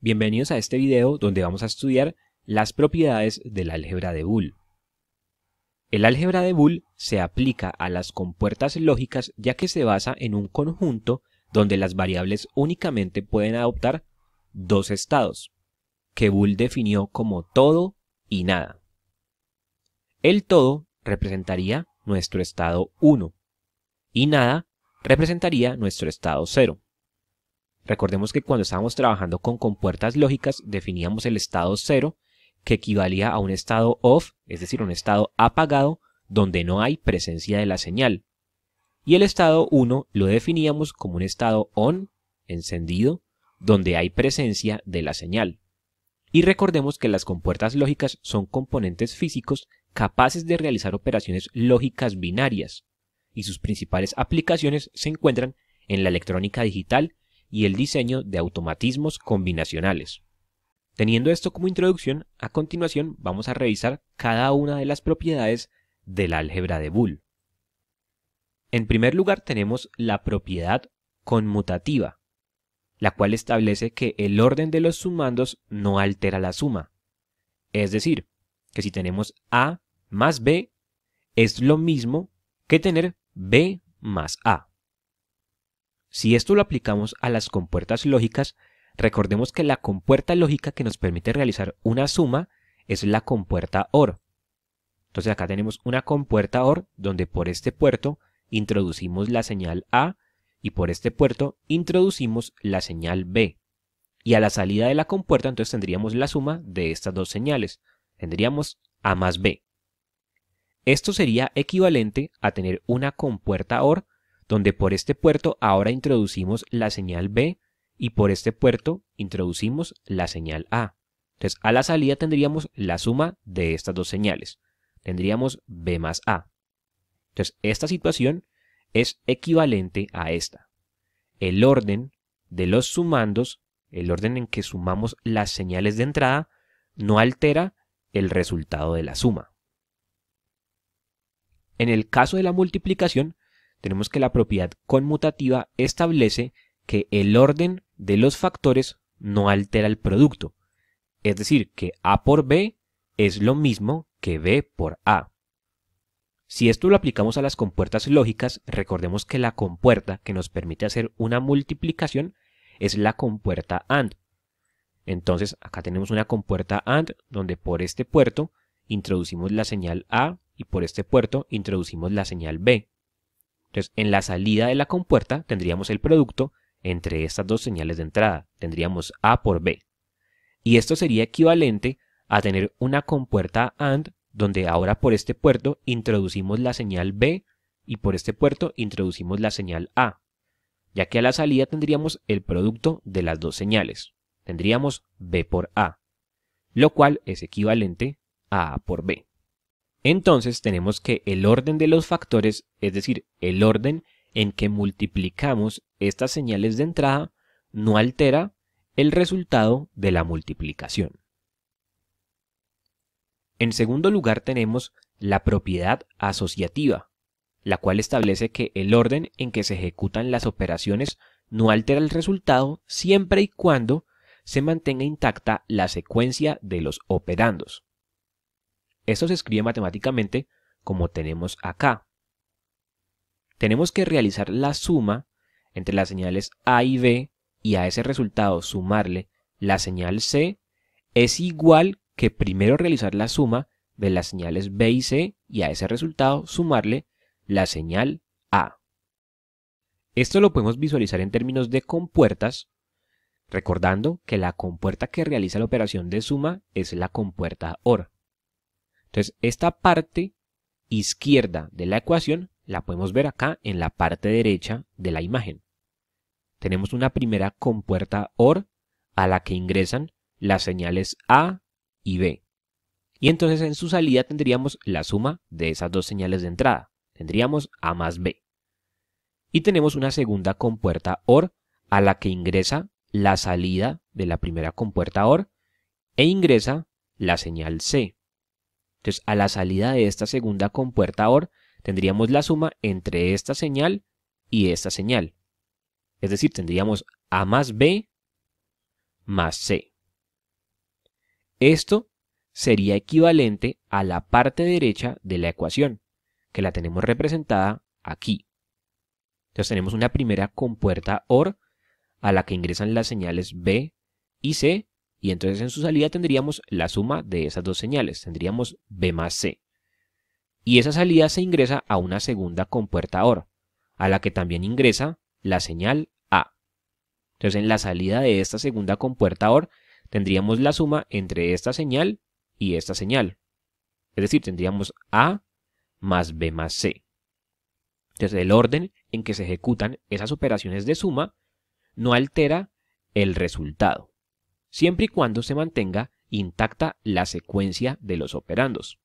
Bienvenidos a este video donde vamos a estudiar las propiedades del álgebra de Boole. El álgebra de Boole se aplica a las compuertas lógicas ya que se basa en un conjunto donde las variables únicamente pueden adoptar dos estados, que Boole definió como todo y nada. El todo representaría nuestro estado 1 y nada representaría nuestro estado 0. Recordemos que cuando estábamos trabajando con compuertas lógicas definíamos el estado 0 que equivalía a un estado off, es decir, un estado apagado donde no hay presencia de la señal. Y el estado 1 lo definíamos como un estado on, encendido, donde hay presencia de la señal. Y recordemos que las compuertas lógicas son componentes físicos capaces de realizar operaciones lógicas binarias, y sus principales aplicaciones se encuentran en la electrónica digital y el diseño de automatismos combinacionales. Teniendo esto como introducción, a continuación vamos a revisar cada una de las propiedades del álgebra de Boole. En primer lugar tenemos la propiedad conmutativa, la cual establece que el orden de los sumandos no altera la suma. Es decir, que si tenemos A más B, es lo mismo que tener B más A. Si esto lo aplicamos a las compuertas lógicas, recordemos que la compuerta lógica que nos permite realizar una suma es la compuerta OR. Entonces acá tenemos una compuerta OR donde por este puerto introducimos la señal A y por este puerto introducimos la señal B. Y a la salida de la compuerta entonces tendríamos la suma de estas dos señales. Tendríamos A más B. Esto sería equivalente a tener una compuerta OR donde por este puerto ahora introducimos la señal B y por este puerto introducimos la señal A. Entonces, a la salida tendríamos la suma de estas dos señales. Tendríamos B más A. Entonces, esta situación es equivalente a esta. El orden de los sumandos, el orden en que sumamos las señales de entrada, no altera el resultado de la suma. En el caso de la multiplicación, tenemos que la propiedad conmutativa establece que el orden de los factores no altera el producto. Es decir, que A por B es lo mismo que B por A. Si esto lo aplicamos a las compuertas lógicas, recordemos que la compuerta que nos permite hacer una multiplicación es la compuerta AND. Entonces, acá tenemos una compuerta AND donde por este puerto introducimos la señal A y por este puerto introducimos la señal B. Entonces, en la salida de la compuerta tendríamos el producto entre estas dos señales de entrada. Tendríamos A por B. Y esto sería equivalente a tener una compuerta AND donde ahora por este puerto introducimos la señal B y por este puerto introducimos la señal A, ya que a la salida tendríamos el producto de las dos señales. Tendríamos B por A, lo cual es equivalente a A por B. Entonces tenemos que el orden de los factores, es decir, el orden en que multiplicamos estas señales de entrada, no altera el resultado de la multiplicación. En segundo lugar tenemos la propiedad asociativa, la cual establece que el orden en que se ejecutan las operaciones no altera el resultado siempre y cuando se mantenga intacta la secuencia de los operandos. Esto se escribe matemáticamente como tenemos acá. Tenemos que realizar la suma entre las señales A y B y a ese resultado sumarle la señal C es igual que primero realizar la suma de las señales B y C y a ese resultado sumarle la señal A. Esto lo podemos visualizar en términos de compuertas, recordando que la compuerta que realiza la operación de suma es la compuerta OR. Entonces, esta parte izquierda de la ecuación la podemos ver acá en la parte derecha de la imagen. Tenemos una primera compuerta OR a la que ingresan las señales A y B. Y entonces en su salida tendríamos la suma de esas dos señales de entrada. Tendríamos A más B. Y tenemos una segunda compuerta OR a la que ingresa la salida de la primera compuerta OR e ingresa la señal C. Entonces, a la salida de esta segunda compuerta OR, tendríamos la suma entre esta señal y esta señal. Es decir, tendríamos A más B más C. Esto sería equivalente a la parte derecha de la ecuación, que la tenemos representada aquí. Entonces tenemos una primera compuerta OR a la que ingresan las señales B y C y entonces en su salida tendríamos la suma de esas dos señales, tendríamos B más C. Y esa salida se ingresa a una segunda compuerta OR, a la que también ingresa la señal A. Entonces en la salida de esta segunda compuerta tendríamos la suma entre esta señal y esta señal. Es decir, tendríamos A más B más C. Entonces el orden en que se ejecutan esas operaciones de suma no altera el resultado siempre y cuando se mantenga intacta la secuencia de los operandos.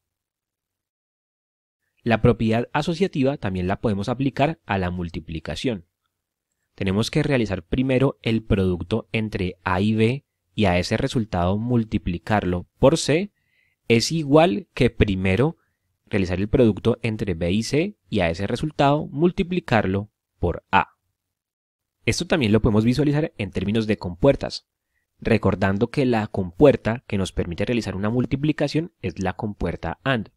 La propiedad asociativa también la podemos aplicar a la multiplicación. Tenemos que realizar primero el producto entre A y B y a ese resultado multiplicarlo por C es igual que primero realizar el producto entre B y C y a ese resultado multiplicarlo por A. Esto también lo podemos visualizar en términos de compuertas recordando que la compuerta que nos permite realizar una multiplicación es la compuerta AND.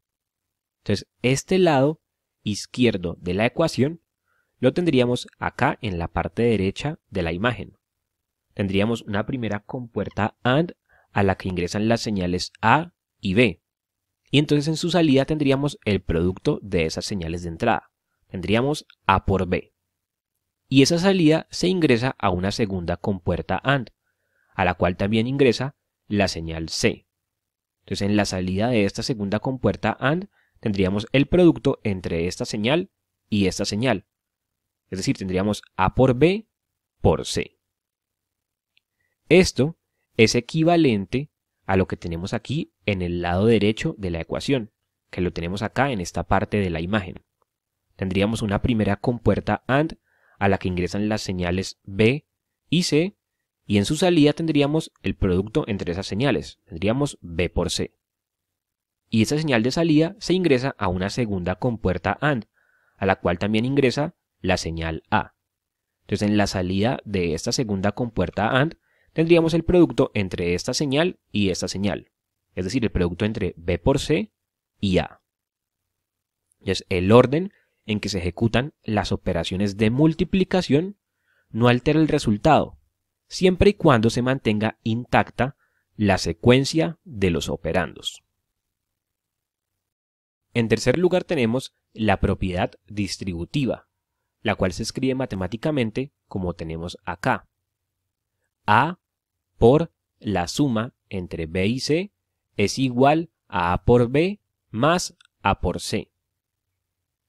Entonces, este lado izquierdo de la ecuación lo tendríamos acá en la parte derecha de la imagen. Tendríamos una primera compuerta AND a la que ingresan las señales A y B. Y entonces en su salida tendríamos el producto de esas señales de entrada. Tendríamos A por B. Y esa salida se ingresa a una segunda compuerta AND a la cual también ingresa la señal C. Entonces en la salida de esta segunda compuerta AND tendríamos el producto entre esta señal y esta señal. Es decir, tendríamos A por B por C. Esto es equivalente a lo que tenemos aquí en el lado derecho de la ecuación, que lo tenemos acá en esta parte de la imagen. Tendríamos una primera compuerta AND a la que ingresan las señales B y C y en su salida tendríamos el producto entre esas señales, tendríamos B por C. Y esa señal de salida se ingresa a una segunda compuerta AND, a la cual también ingresa la señal A. Entonces en la salida de esta segunda compuerta AND tendríamos el producto entre esta señal y esta señal, es decir, el producto entre B por C y A. Entonces el orden en que se ejecutan las operaciones de multiplicación no altera el resultado, siempre y cuando se mantenga intacta la secuencia de los operandos. En tercer lugar tenemos la propiedad distributiva, la cual se escribe matemáticamente como tenemos acá. A por la suma entre B y C es igual a A por B más A por C.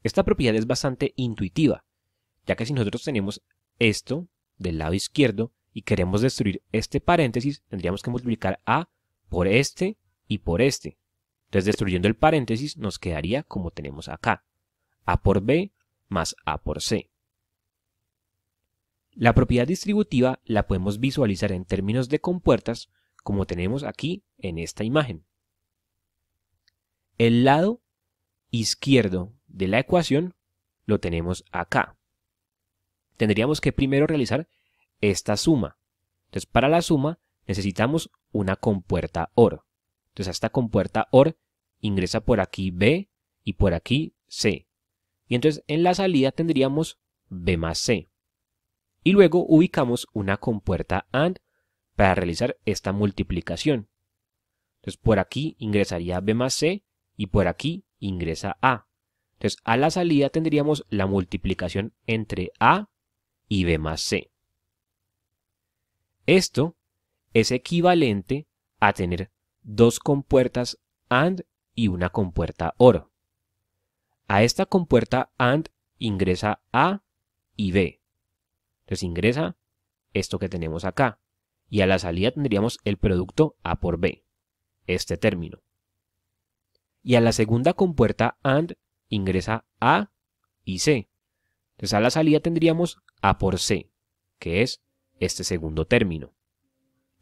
Esta propiedad es bastante intuitiva, ya que si nosotros tenemos esto del lado izquierdo y queremos destruir este paréntesis, tendríamos que multiplicar a por este y por este. Entonces destruyendo el paréntesis nos quedaría como tenemos acá, a por b más a por c. La propiedad distributiva la podemos visualizar en términos de compuertas como tenemos aquí en esta imagen. El lado izquierdo de la ecuación lo tenemos acá. Tendríamos que primero realizar esta suma. Entonces, para la suma necesitamos una compuerta OR. Entonces, a esta compuerta OR ingresa por aquí B y por aquí C. Y entonces en la salida tendríamos B más C. Y luego ubicamos una compuerta AND para realizar esta multiplicación. Entonces por aquí ingresaría B más C y por aquí ingresa A. Entonces a la salida tendríamos la multiplicación entre A y B más C. Esto es equivalente a tener dos compuertas AND y una compuerta OR. A esta compuerta AND ingresa A y B. Entonces ingresa esto que tenemos acá. Y a la salida tendríamos el producto A por B, este término. Y a la segunda compuerta AND ingresa A y C. Entonces a la salida tendríamos A por C, que es este segundo término.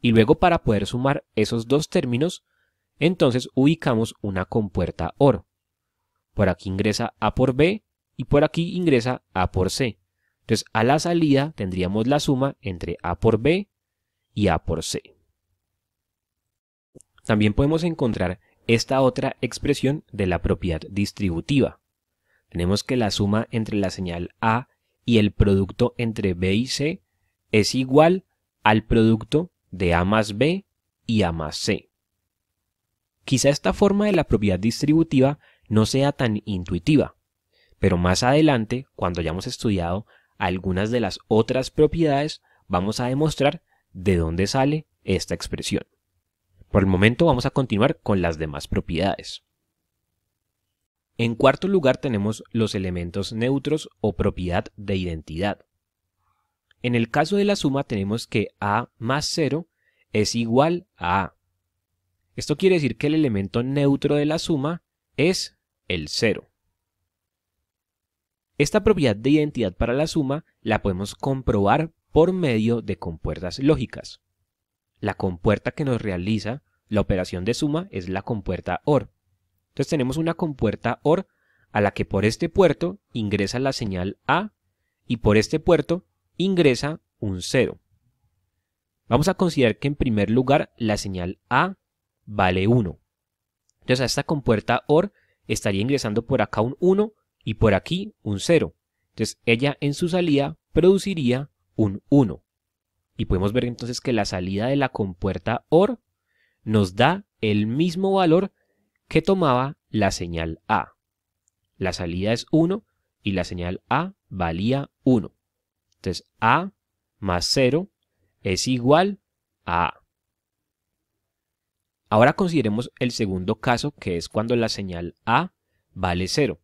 Y luego para poder sumar esos dos términos, entonces ubicamos una compuerta oro Por aquí ingresa A por B y por aquí ingresa A por C. Entonces a la salida tendríamos la suma entre A por B y A por C. También podemos encontrar esta otra expresión de la propiedad distributiva. Tenemos que la suma entre la señal A y el producto entre B y C es igual al producto de A más B y A más C. Quizá esta forma de la propiedad distributiva no sea tan intuitiva, pero más adelante, cuando hayamos estudiado algunas de las otras propiedades, vamos a demostrar de dónde sale esta expresión. Por el momento vamos a continuar con las demás propiedades. En cuarto lugar tenemos los elementos neutros o propiedad de identidad. En el caso de la suma tenemos que A más 0 es igual a A. Esto quiere decir que el elemento neutro de la suma es el 0. Esta propiedad de identidad para la suma la podemos comprobar por medio de compuertas lógicas. La compuerta que nos realiza la operación de suma es la compuerta OR. Entonces tenemos una compuerta OR a la que por este puerto ingresa la señal A y por este puerto ingresa un 0. Vamos a considerar que en primer lugar la señal A vale 1. Entonces a esta compuerta OR estaría ingresando por acá un 1 y por aquí un 0. Entonces ella en su salida produciría un 1. Y podemos ver entonces que la salida de la compuerta OR nos da el mismo valor que tomaba la señal A. La salida es 1 y la señal A valía 1. Entonces, A más 0 es igual a A. Ahora consideremos el segundo caso, que es cuando la señal A vale 0.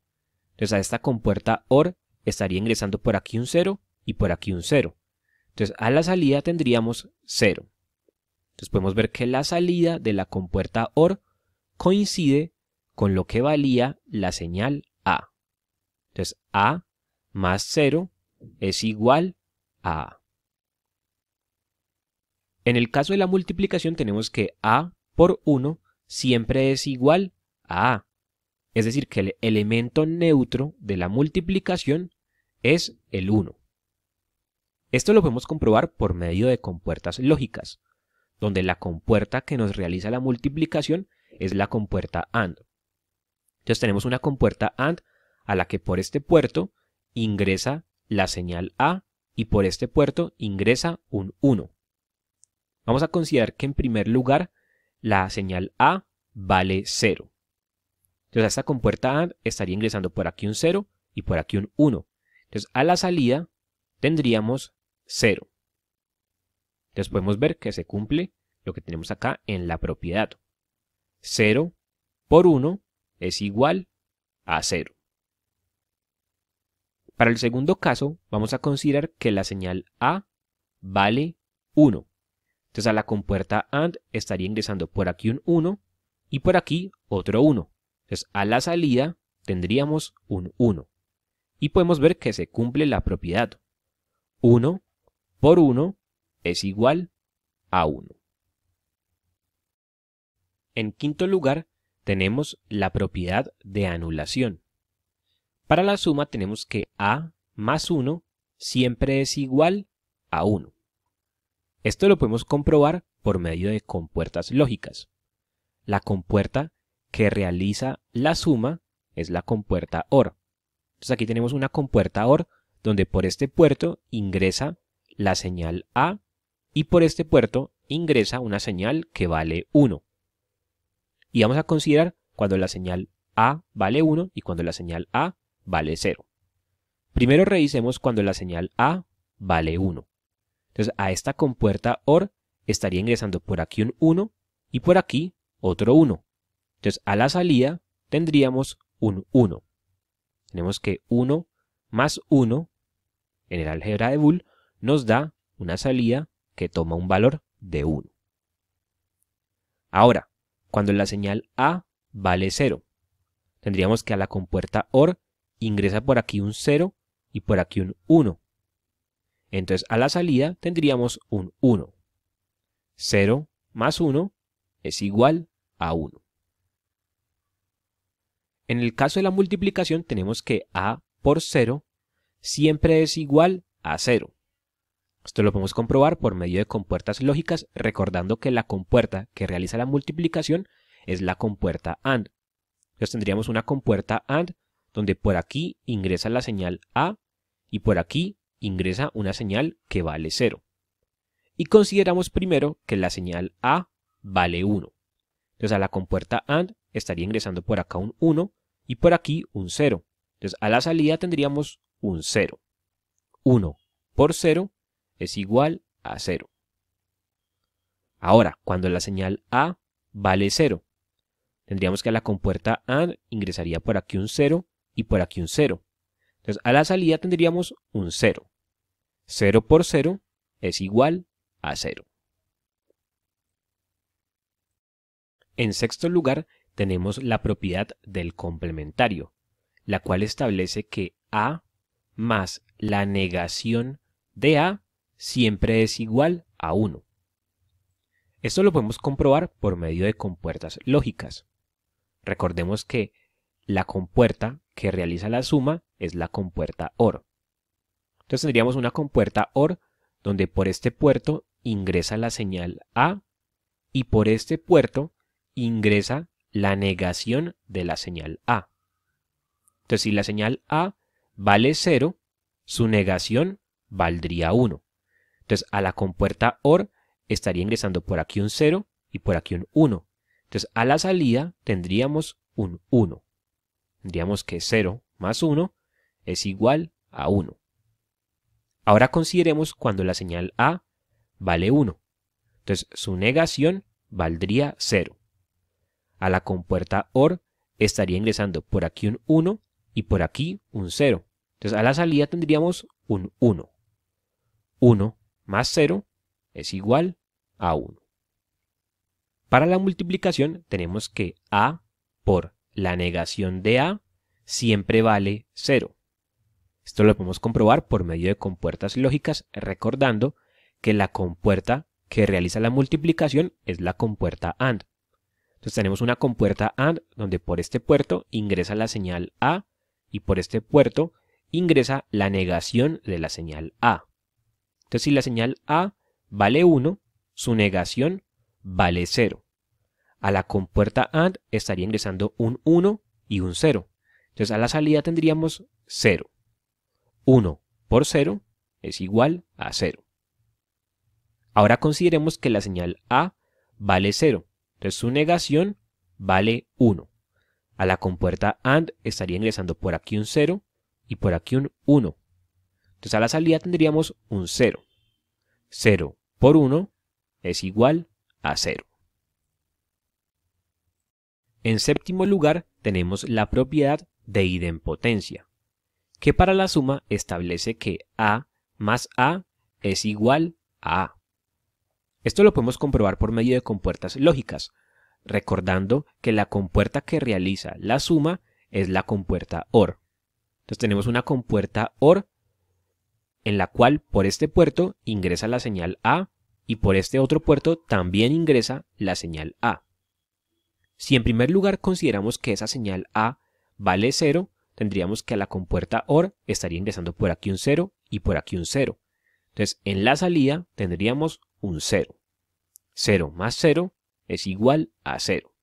Entonces a esta compuerta OR estaría ingresando por aquí un 0 y por aquí un 0. Entonces a la salida tendríamos 0. Entonces podemos ver que la salida de la compuerta OR coincide con lo que valía la señal A. Entonces A más 0 es igual a A. En el caso de la multiplicación tenemos que A por 1 siempre es igual a A. Es decir, que el elemento neutro de la multiplicación es el 1. Esto lo podemos comprobar por medio de compuertas lógicas, donde la compuerta que nos realiza la multiplicación es la compuerta AND. Entonces tenemos una compuerta AND a la que por este puerto ingresa la señal A y por este puerto ingresa un 1. Vamos a considerar que en primer lugar la señal A vale 0. Entonces a esta compuerta A estaría ingresando por aquí un 0 y por aquí un 1. Entonces a la salida tendríamos 0. Entonces podemos ver que se cumple lo que tenemos acá en la propiedad. 0 por 1 es igual a 0. Para el segundo caso, vamos a considerar que la señal A vale 1. Entonces a la compuerta AND estaría ingresando por aquí un 1 y por aquí otro 1. Entonces a la salida tendríamos un 1. Y podemos ver que se cumple la propiedad. 1 por 1 es igual a 1. En quinto lugar, tenemos la propiedad de anulación. Para la suma tenemos que a más 1 siempre es igual a 1. Esto lo podemos comprobar por medio de compuertas lógicas. La compuerta que realiza la suma es la compuerta OR. Entonces aquí tenemos una compuerta OR donde por este puerto ingresa la señal A y por este puerto ingresa una señal que vale 1. Y vamos a considerar cuando la señal A vale 1 y cuando la señal A vale 0. Primero revisemos cuando la señal A vale 1. Entonces a esta compuerta OR estaría ingresando por aquí un 1 y por aquí otro 1. Entonces a la salida tendríamos un 1. Tenemos que 1 más 1 en el álgebra de Boole nos da una salida que toma un valor de 1. Ahora, cuando la señal A vale 0, tendríamos que a la compuerta OR ingresa por aquí un 0 y por aquí un 1. Entonces a la salida tendríamos un 1. 0 más 1 es igual a 1. En el caso de la multiplicación tenemos que a por 0 siempre es igual a 0. Esto lo podemos comprobar por medio de compuertas lógicas, recordando que la compuerta que realiza la multiplicación es la compuerta AND. Entonces tendríamos una compuerta AND donde por aquí ingresa la señal A y por aquí ingresa una señal que vale 0. Y consideramos primero que la señal A vale 1. Entonces a la compuerta AND estaría ingresando por acá un 1 y por aquí un 0. Entonces a la salida tendríamos un 0. 1 por 0 es igual a 0. Ahora, cuando la señal A vale 0, tendríamos que a la compuerta AND ingresaría por aquí un 0 y por aquí un 0. Entonces a la salida tendríamos un 0. 0 por 0 es igual a 0. En sexto lugar tenemos la propiedad del complementario, la cual establece que A más la negación de A siempre es igual a 1. Esto lo podemos comprobar por medio de compuertas lógicas. Recordemos que la compuerta que realiza la suma es la compuerta OR. Entonces tendríamos una compuerta OR donde por este puerto ingresa la señal A y por este puerto ingresa la negación de la señal A. Entonces si la señal A vale 0, su negación valdría 1. Entonces a la compuerta OR estaría ingresando por aquí un 0 y por aquí un 1. Entonces a la salida tendríamos un 1. Tendríamos que 0 más 1 es igual a 1. Ahora consideremos cuando la señal A vale 1. Entonces su negación valdría 0. A la compuerta OR estaría ingresando por aquí un 1 y por aquí un 0. Entonces a la salida tendríamos un 1. 1 más 0 es igual a 1. Para la multiplicación tenemos que A por la negación de A siempre vale 0. Esto lo podemos comprobar por medio de compuertas lógicas, recordando que la compuerta que realiza la multiplicación es la compuerta AND. Entonces tenemos una compuerta AND donde por este puerto ingresa la señal A y por este puerto ingresa la negación de la señal A. Entonces si la señal A vale 1, su negación vale 0. A la compuerta AND estaría ingresando un 1 y un 0. Entonces a la salida tendríamos 0. 1 por 0 es igual a 0. Ahora consideremos que la señal A vale 0. Entonces su negación vale 1. A la compuerta AND estaría ingresando por aquí un 0 y por aquí un 1. Entonces a la salida tendríamos un 0. 0 por 1 es igual a 0. En séptimo lugar tenemos la propiedad de idempotencia, que para la suma establece que A más A es igual a A. Esto lo podemos comprobar por medio de compuertas lógicas, recordando que la compuerta que realiza la suma es la compuerta OR. Entonces tenemos una compuerta OR en la cual por este puerto ingresa la señal A y por este otro puerto también ingresa la señal A. Si en primer lugar consideramos que esa señal A vale 0, tendríamos que a la compuerta OR estaría ingresando por aquí un 0 y por aquí un 0. Entonces, en la salida tendríamos un 0. 0 más 0 es igual a 0.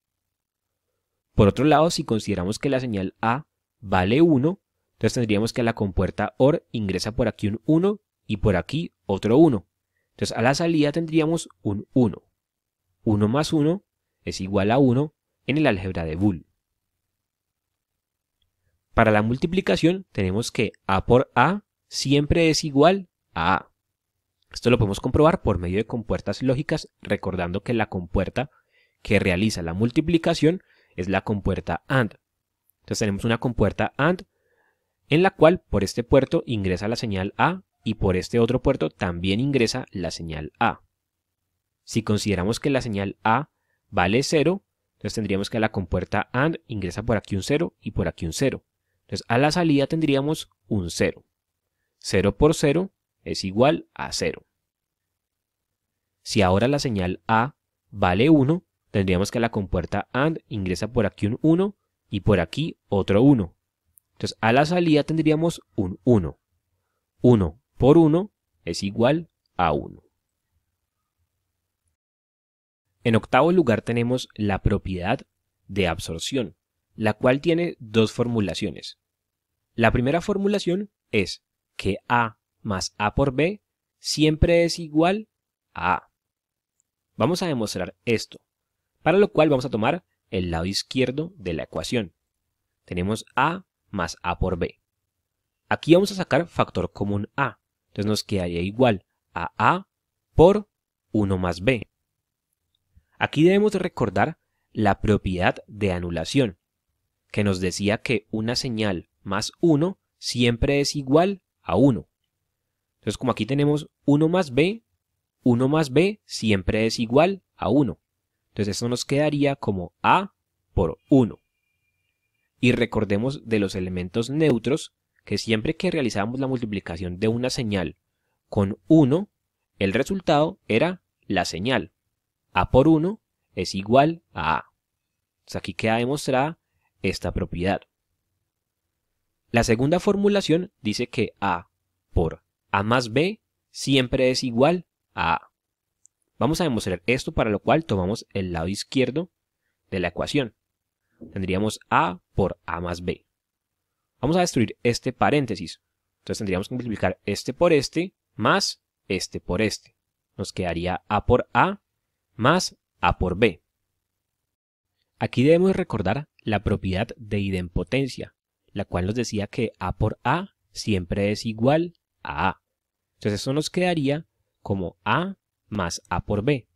Por otro lado, si consideramos que la señal A vale 1, entonces tendríamos que a la compuerta OR ingresa por aquí un 1 y por aquí otro 1. Entonces a la salida tendríamos un 1. 1 más 1 es igual a 1 en el álgebra de Boole. Para la multiplicación tenemos que A por A siempre es igual a A. Esto lo podemos comprobar por medio de compuertas lógicas, recordando que la compuerta que realiza la multiplicación es la compuerta AND. Entonces tenemos una compuerta AND en la cual por este puerto ingresa la señal A y por este otro puerto también ingresa la señal A. Si consideramos que la señal A vale 0, entonces tendríamos que a la compuerta AND ingresa por aquí un 0 y por aquí un 0. Entonces a la salida tendríamos un 0. 0 por 0 es igual a 0. Si ahora la señal A vale 1, tendríamos que la compuerta AND ingresa por aquí un 1 y por aquí otro 1. Entonces a la salida tendríamos un 1. 1 por 1 es igual a 1. En octavo lugar tenemos la propiedad de absorción, la cual tiene dos formulaciones. La primera formulación es que A más A por B siempre es igual a A. Vamos a demostrar esto, para lo cual vamos a tomar el lado izquierdo de la ecuación. Tenemos A más A por B. Aquí vamos a sacar factor común A, entonces nos quedaría igual a A por 1 más B. Aquí debemos recordar la propiedad de anulación, que nos decía que una señal más 1 siempre es igual a 1. Entonces, como aquí tenemos 1 más b, 1 más b siempre es igual a 1. Entonces, eso nos quedaría como a por 1. Y recordemos de los elementos neutros que siempre que realizamos la multiplicación de una señal con 1, el resultado era la señal. A por 1 es igual a A. Entonces pues aquí queda demostrada esta propiedad. La segunda formulación dice que A por A más B siempre es igual a A. Vamos a demostrar esto para lo cual tomamos el lado izquierdo de la ecuación. Tendríamos A por A más B. Vamos a destruir este paréntesis. Entonces tendríamos que multiplicar este por este más este por este. Nos quedaría A por A más A por B. Aquí debemos recordar la propiedad de idempotencia, la cual nos decía que A por A siempre es igual a A. Entonces eso nos quedaría como A más A por B.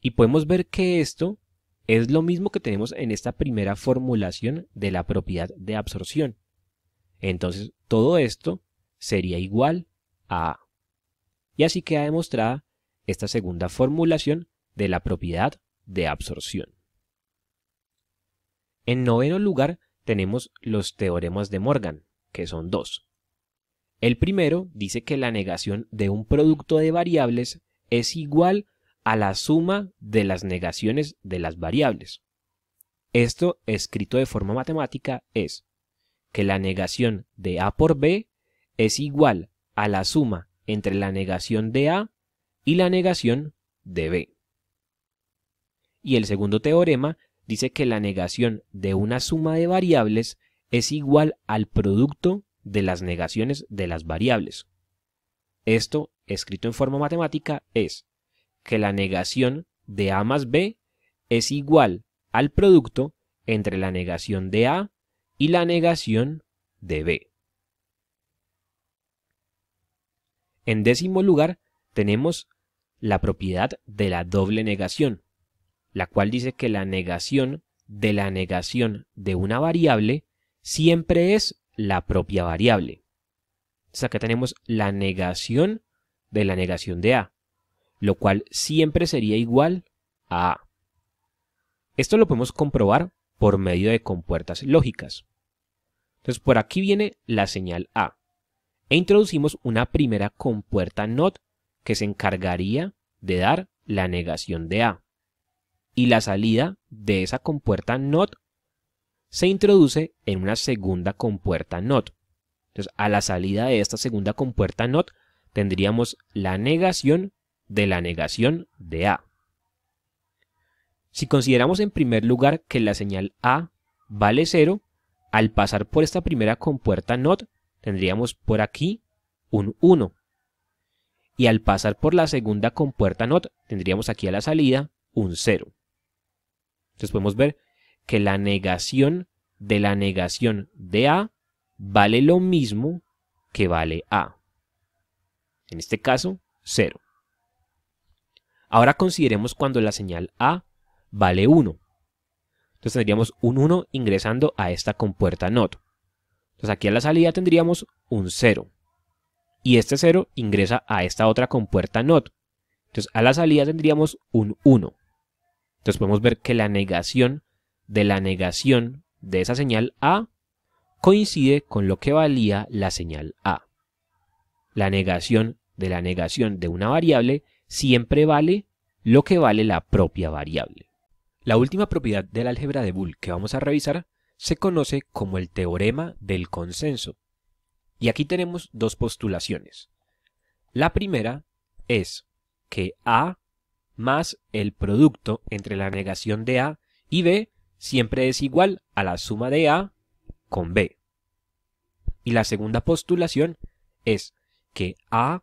Y podemos ver que esto es lo mismo que tenemos en esta primera formulación de la propiedad de absorción. Entonces todo esto sería igual a A. Y así queda demostrada esta segunda formulación de la propiedad de absorción. En noveno lugar tenemos los teoremas de Morgan, que son dos. El primero dice que la negación de un producto de variables es igual a la suma de las negaciones de las variables. Esto, escrito de forma matemática, es que la negación de A por B es igual a la suma entre la negación de A y la negación de B. Y el segundo teorema dice que la negación de una suma de variables es igual al producto de las negaciones de las variables. Esto, escrito en forma matemática, es que la negación de A más B es igual al producto entre la negación de A y la negación de B. En décimo lugar, tenemos la propiedad de la doble negación, la cual dice que la negación de la negación de una variable siempre es la propia variable. sea que tenemos la negación de la negación de A, lo cual siempre sería igual a A. Esto lo podemos comprobar por medio de compuertas lógicas. Entonces por aquí viene la señal A e introducimos una primera compuerta NOT que se encargaría de dar la negación de A y la salida de esa compuerta NOT se introduce en una segunda compuerta NOT. Entonces, a la salida de esta segunda compuerta NOT tendríamos la negación de la negación de A. Si consideramos en primer lugar que la señal A vale 0, al pasar por esta primera compuerta NOT tendríamos por aquí un 1. Y al pasar por la segunda compuerta NOT tendríamos aquí a la salida un 0. Entonces podemos ver que la negación de la negación de A vale lo mismo que vale A. En este caso, 0. Ahora consideremos cuando la señal A vale 1. Entonces tendríamos un 1 ingresando a esta compuerta NOT. Entonces aquí a la salida tendríamos un 0. Y este 0 ingresa a esta otra compuerta NOT. Entonces a la salida tendríamos un 1. Entonces podemos ver que la negación de la negación de esa señal A coincide con lo que valía la señal A. La negación de la negación de una variable siempre vale lo que vale la propia variable. La última propiedad del álgebra de Boole que vamos a revisar se conoce como el teorema del consenso. Y aquí tenemos dos postulaciones. La primera es que A más el producto entre la negación de A y B siempre es igual a la suma de A con B. Y la segunda postulación es que A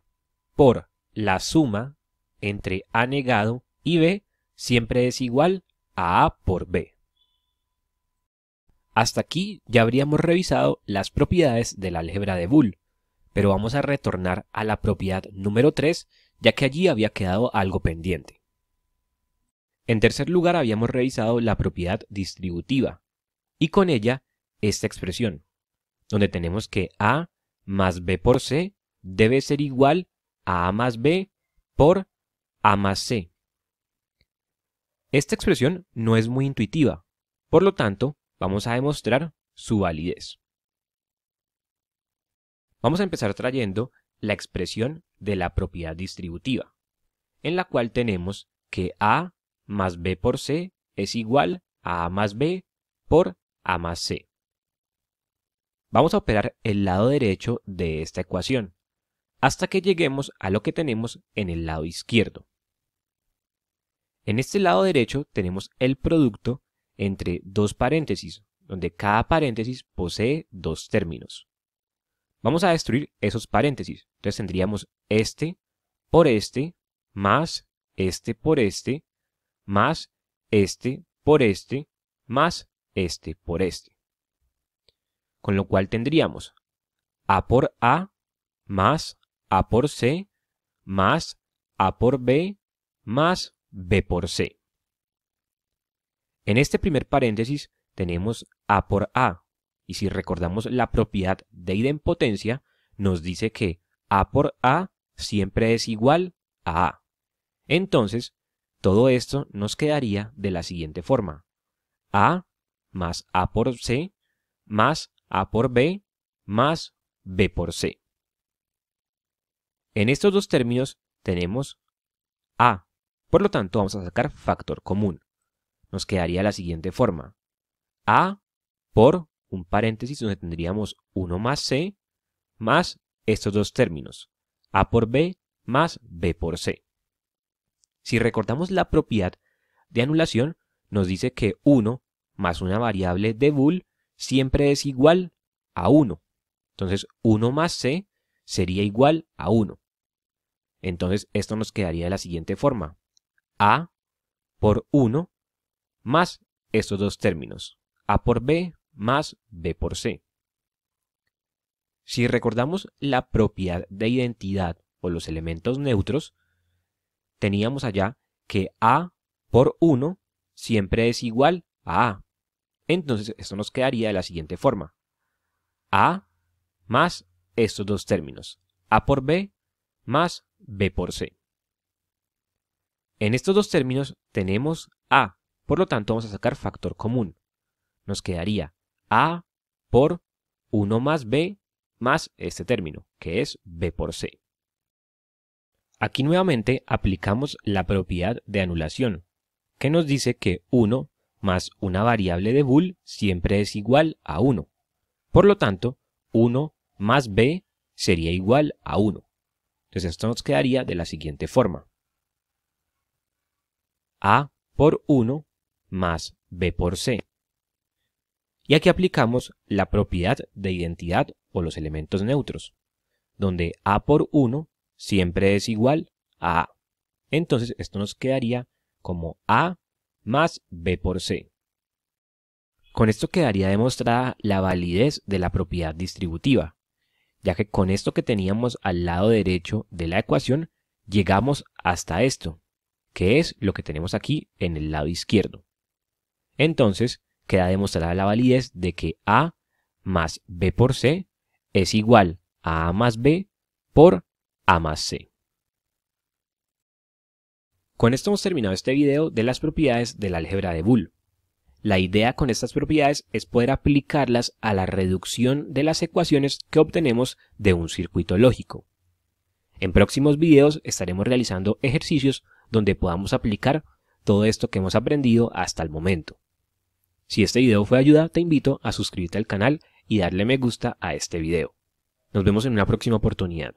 por la suma entre A negado y B siempre es igual a A por B. Hasta aquí ya habríamos revisado las propiedades de la álgebra de Boole, pero vamos a retornar a la propiedad número 3 ya que allí había quedado algo pendiente. En tercer lugar, habíamos revisado la propiedad distributiva y con ella esta expresión, donde tenemos que A más B por C debe ser igual a A más B por A más C. Esta expresión no es muy intuitiva, por lo tanto, vamos a demostrar su validez. Vamos a empezar trayendo la expresión de la propiedad distributiva, en la cual tenemos que A más B por C es igual a A más B por A más C. Vamos a operar el lado derecho de esta ecuación, hasta que lleguemos a lo que tenemos en el lado izquierdo. En este lado derecho tenemos el producto entre dos paréntesis, donde cada paréntesis posee dos términos. Vamos a destruir esos paréntesis, entonces tendríamos este por este, más este por este, más este por este más este por este. Con lo cual tendríamos A por A más A por C más A por B más B por C. En este primer paréntesis tenemos A por A, y si recordamos la propiedad de idempotencia, nos dice que A por A siempre es igual a A. Entonces, todo esto nos quedaría de la siguiente forma. A más A por C más A por B más B por C. En estos dos términos tenemos A. Por lo tanto, vamos a sacar factor común. Nos quedaría la siguiente forma. A por un paréntesis donde tendríamos 1 más C más estos dos términos. A por B más B por C. Si recordamos la propiedad de anulación, nos dice que 1 más una variable de bool siempre es igual a 1. Entonces 1 más c sería igual a 1. Entonces esto nos quedaría de la siguiente forma. a por 1 más estos dos términos. a por b más b por c. Si recordamos la propiedad de identidad o los elementos neutros, teníamos allá que A por 1 siempre es igual a A. Entonces esto nos quedaría de la siguiente forma. A más estos dos términos. A por B más B por C. En estos dos términos tenemos A, por lo tanto vamos a sacar factor común. Nos quedaría A por 1 más B más este término, que es B por C. Aquí nuevamente aplicamos la propiedad de anulación, que nos dice que 1 más una variable de bool siempre es igual a 1. Por lo tanto, 1 más b sería igual a 1. Entonces esto nos quedaría de la siguiente forma. a por 1 más b por c. Y aquí aplicamos la propiedad de identidad o los elementos neutros, donde a por 1 siempre es igual a Entonces esto nos quedaría como A más B por C. Con esto quedaría demostrada la validez de la propiedad distributiva, ya que con esto que teníamos al lado derecho de la ecuación, llegamos hasta esto, que es lo que tenemos aquí en el lado izquierdo. Entonces, queda demostrada la validez de que A más B por C es igual a A más B por a más c. Con esto hemos terminado este video de las propiedades del álgebra de Boole. La idea con estas propiedades es poder aplicarlas a la reducción de las ecuaciones que obtenemos de un circuito lógico. En próximos videos estaremos realizando ejercicios donde podamos aplicar todo esto que hemos aprendido hasta el momento. Si este video fue de ayuda, te invito a suscribirte al canal y darle me gusta a este video. Nos vemos en una próxima oportunidad.